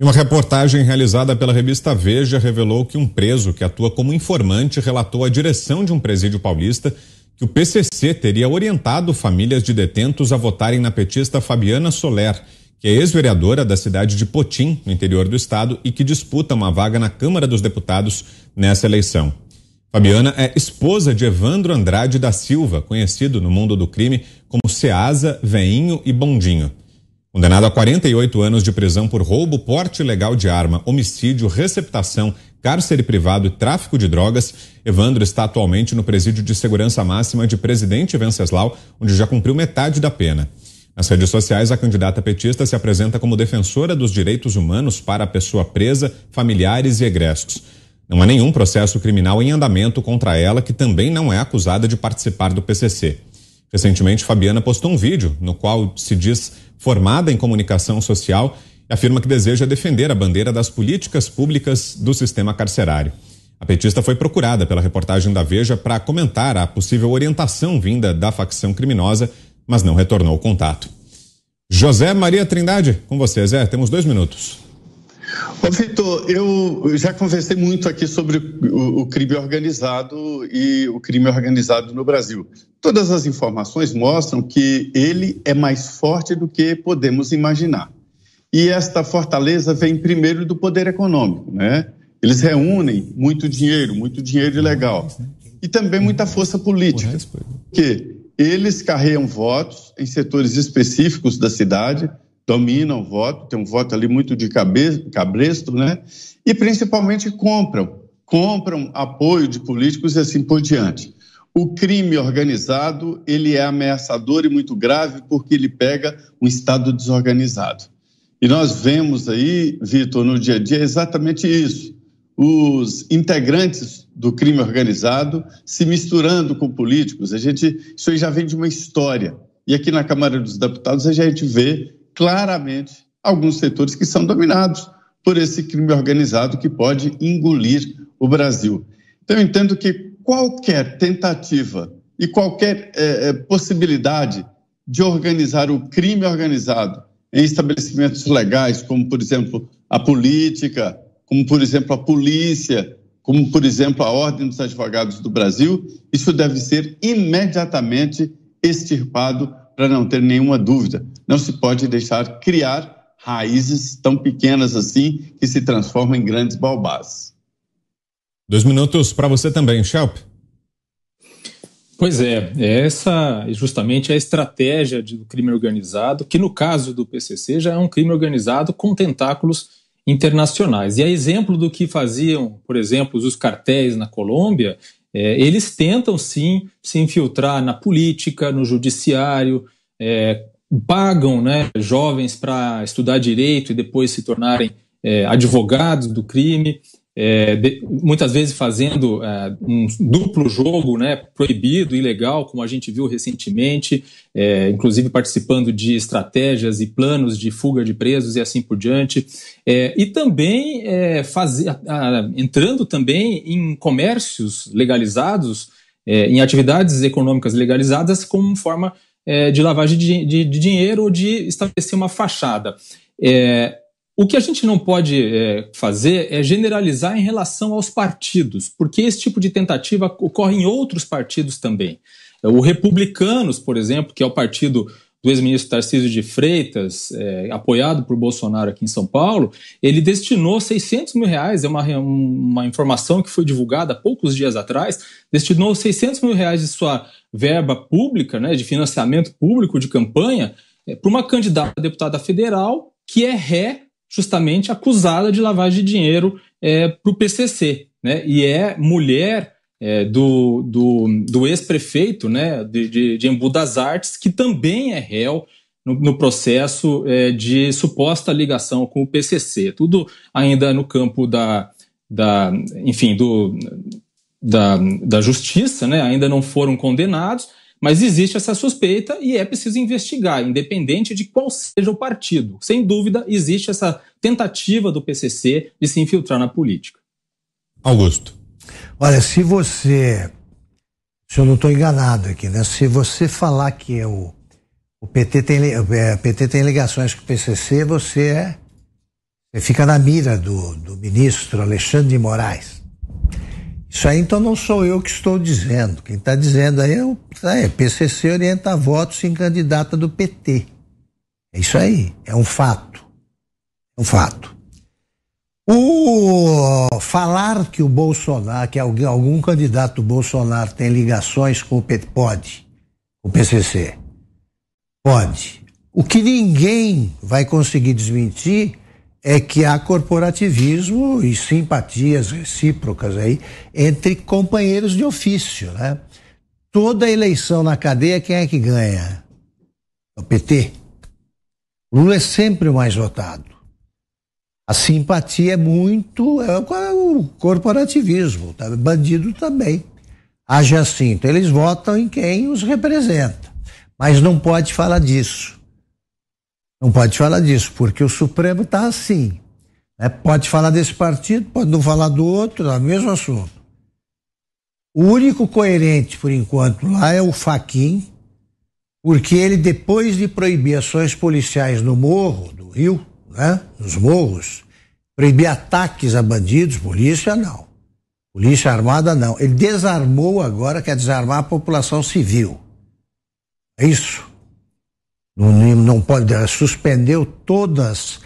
Uma reportagem realizada pela revista Veja revelou que um preso que atua como informante relatou à direção de um presídio paulista que o PCC teria orientado famílias de detentos a votarem na petista Fabiana Soler, que é ex-vereadora da cidade de Potim, no interior do estado, e que disputa uma vaga na Câmara dos Deputados nessa eleição. Fabiana é esposa de Evandro Andrade da Silva, conhecido no mundo do crime como Ceasa, Veinho e Bondinho. Condenado a 48 anos de prisão por roubo, porte ilegal de arma, homicídio, receptação, cárcere privado e tráfico de drogas, Evandro está atualmente no presídio de segurança máxima de Presidente Venceslau, onde já cumpriu metade da pena. Nas redes sociais, a candidata petista se apresenta como defensora dos direitos humanos para a pessoa presa, familiares e egressos. Não há nenhum processo criminal em andamento contra ela, que também não é acusada de participar do PCC. Recentemente, Fabiana postou um vídeo no qual se diz formada em comunicação social e afirma que deseja defender a bandeira das políticas públicas do sistema carcerário. A petista foi procurada pela reportagem da Veja para comentar a possível orientação vinda da facção criminosa, mas não retornou o contato. José Maria Trindade, com você, Zé. Temos dois minutos. Ô Vitor, eu já conversei muito aqui sobre o, o, crime organizado e o crime organizado no Brasil. Todas as informações mostram que ele é mais forte do que podemos imaginar. E esta fortaleza vem primeiro do poder econômico, né? Eles reúnem muito dinheiro, muito dinheiro ilegal. E também muita força política. Porque eles carregam votos em setores específicos da cidade dominam o voto, tem um voto ali muito de cabeça, cabresto, né? E principalmente compram, compram apoio de políticos e assim por diante. O crime organizado, ele é ameaçador e muito grave porque ele pega um estado desorganizado. E nós vemos aí, Vitor, no dia a dia exatamente isso. Os integrantes do crime organizado se misturando com políticos. A gente, isso aí já vem de uma história. E aqui na Câmara dos Deputados a gente vê claramente alguns setores que são dominados por esse crime organizado que pode engolir o Brasil. Então, eu entendo que qualquer tentativa e qualquer é, é, possibilidade de organizar o crime organizado em estabelecimentos legais, como, por exemplo, a política, como, por exemplo, a polícia, como, por exemplo, a Ordem dos Advogados do Brasil, isso deve ser imediatamente extirpado para não ter nenhuma dúvida. Não se pode deixar criar raízes tão pequenas assim que se transformam em grandes balbás. Dois minutos para você também, Shelp. Pois é, essa é justamente a estratégia do crime organizado, que no caso do PCC já é um crime organizado com tentáculos internacionais. E é exemplo do que faziam, por exemplo, os cartéis na Colômbia é, eles tentam sim se infiltrar na política, no judiciário, é, pagam né, jovens para estudar direito e depois se tornarem é, advogados do crime é, de, muitas vezes fazendo é, um duplo jogo né, proibido, ilegal, como a gente viu recentemente, é, inclusive participando de estratégias e planos de fuga de presos e assim por diante, é, e também é, faz, a, a, entrando também em comércios legalizados, é, em atividades econômicas legalizadas, como forma de lavagem de, de, de dinheiro ou de estabelecer uma fachada. É, o que a gente não pode é, fazer é generalizar em relação aos partidos, porque esse tipo de tentativa ocorre em outros partidos também. É, o Republicanos, por exemplo, que é o partido do ex-ministro Tarcísio de Freitas, é, apoiado por Bolsonaro aqui em São Paulo, ele destinou 600 mil reais, é uma, uma informação que foi divulgada há poucos dias atrás, destinou 600 mil reais de sua verba pública, né, de financiamento público de campanha, é, para uma candidata a deputada federal que é ré justamente acusada de lavagem de dinheiro é, para o PCC. Né? E é mulher é, do, do, do ex-prefeito né, de, de, de, Embu das Artes, que também é réu no, no processo é, de suposta ligação com o PCC. Tudo ainda no campo da, da enfim, do, da, da justiça, né? ainda não foram condenados, mas existe essa suspeita e é preciso investigar, independente de qual seja o partido. Sem dúvida, existe essa tentativa do PCC de se infiltrar na política. Augusto. Olha, se você. Se eu não estou enganado aqui, né? Se você falar que é o, o PT, tem, o é, PT tem ligações com o PCC, você, é, você fica na mira do, do ministro Alexandre de Moraes. Isso aí então não sou eu que estou dizendo. Quem está dizendo aí é o tá, é, PCC orienta votos em candidata do PT. É isso aí, é um fato. É um fato. O falar que o Bolsonaro, que algum algum candidato do Bolsonaro tem ligações com o PT, pode. O PCC. Pode. O que ninguém vai conseguir desmentir é que há corporativismo e simpatias recíprocas aí entre companheiros de ofício, né? Toda eleição na cadeia, quem é que ganha? É o PT. O Lula é sempre o mais votado. A simpatia é muito. É o é corporativismo. Tá? Bandido também. Haja assim. Então, eles votam em quem os representa. Mas não pode falar disso. Não pode falar disso, porque o Supremo está assim. Né? Pode falar desse partido, pode não falar do outro, é o mesmo assunto. O único coerente, por enquanto, lá é o Faquim, porque ele, depois de proibir ações policiais no morro do Rio, né? nos morros, proibir ataques a bandidos, polícia não. Polícia armada não. Ele desarmou agora, quer desarmar a população civil. É isso. Não, não pode, suspendeu todas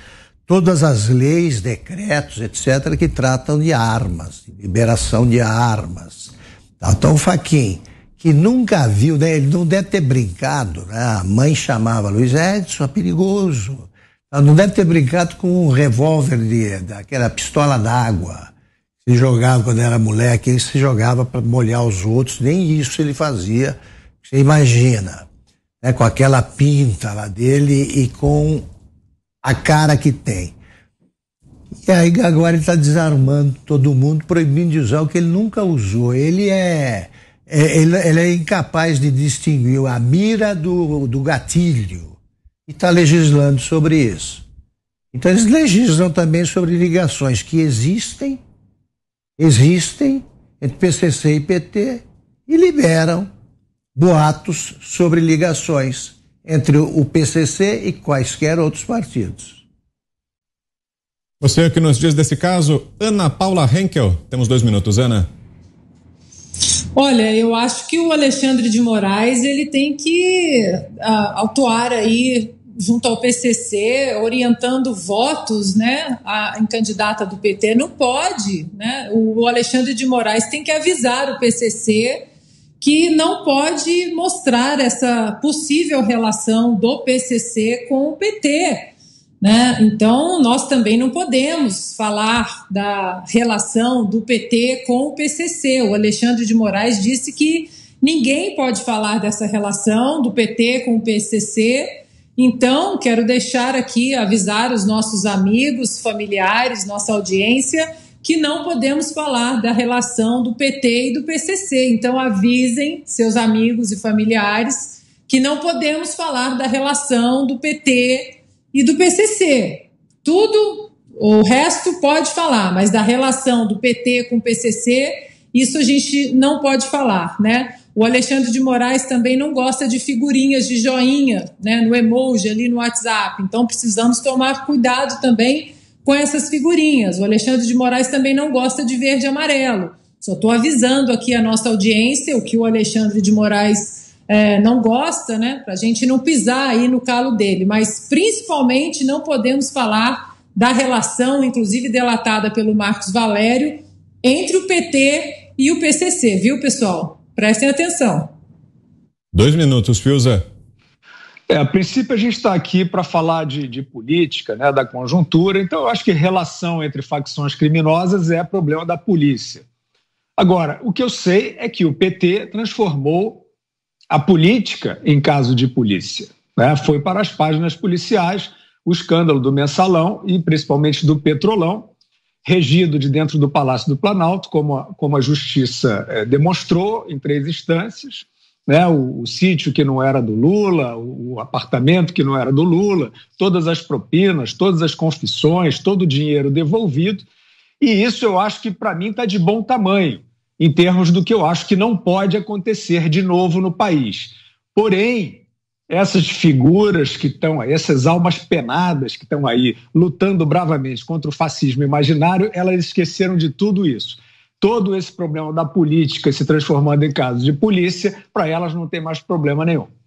todas as leis, decretos, etc, que tratam de armas, liberação de armas. Tá? Então, Faquin, que nunca viu, né? ele não deve ter brincado, né? A mãe chamava Luiz Edson, é perigoso. Ela tá? não deve ter brincado com um revólver de, daquela pistola d'água. Se jogava quando era moleque, ele se jogava para molhar os outros, nem isso ele fazia. Você imagina né, com aquela pinta lá dele e com a cara que tem. E aí agora ele está desarmando todo mundo, proibindo de usar o que ele nunca usou. Ele é, é ele, ele, é incapaz de distinguir a mira do, do gatilho e está legislando sobre isso. Então eles legislam também sobre ligações que existem, existem entre PCC e PT e liberam boatos sobre ligações entre o PCC e quaisquer outros partidos. Você é que nos diz desse caso, Ana Paula Henkel. Temos dois minutos, Ana. Olha, eu acho que o Alexandre de Moraes ele tem que uh, aí junto ao PCC, orientando votos, né, a, em candidata do PT. Não pode, né? O Alexandre de Moraes tem que avisar o PCC que não pode mostrar essa possível relação do PCC com o PT. Né? Então, nós também não podemos falar da relação do PT com o PCC. O Alexandre de Moraes disse que ninguém pode falar dessa relação do PT com o PCC. Então, quero deixar aqui, avisar os nossos amigos, familiares, nossa audiência, que não podemos falar da relação do PT e do PCC. Então avisem seus amigos e familiares que não podemos falar da relação do PT e do PCC. Tudo o resto pode falar, mas da relação do PT com o PCC, isso a gente não pode falar, né? O Alexandre de Moraes também não gosta de figurinhas de joinha, né, no emoji ali no WhatsApp. Então precisamos tomar cuidado também com essas figurinhas. O Alexandre de Moraes também não gosta de verde e amarelo. Só estou avisando aqui a nossa audiência o que o Alexandre de Moraes é, não gosta, né? Para a gente não pisar aí no calo dele. Mas principalmente não podemos falar da relação, inclusive delatada pelo Marcos Valério, entre o PT e o PCC, viu, pessoal? Prestem atenção. Dois minutos, Filza. É, a princípio a gente está aqui para falar de, de, política, né, da conjuntura, então eu acho que relação entre facções criminosas é problema da polícia. Agora, o que eu sei é que o PT transformou a política em caso de polícia. Né? Foi para as páginas policiais o escândalo do mensalão e principalmente do petrolão, regido de dentro do Palácio do Planalto, como a, como a justiça é, demonstrou em três instâncias né? O, o, sítio que não era do Lula, o, o apartamento que não era do Lula, todas as propinas, todas as confissões, todo o dinheiro devolvido. E isso eu acho que para mim está de bom tamanho, em termos do que eu acho que não pode acontecer de novo no país. Porém, essas figuras que estão aí, essas almas penadas que estão aí lutando bravamente contra o fascismo imaginário, elas esqueceram de tudo isso todo esse problema da política se transformando em caso de polícia, para elas não tem mais problema nenhum.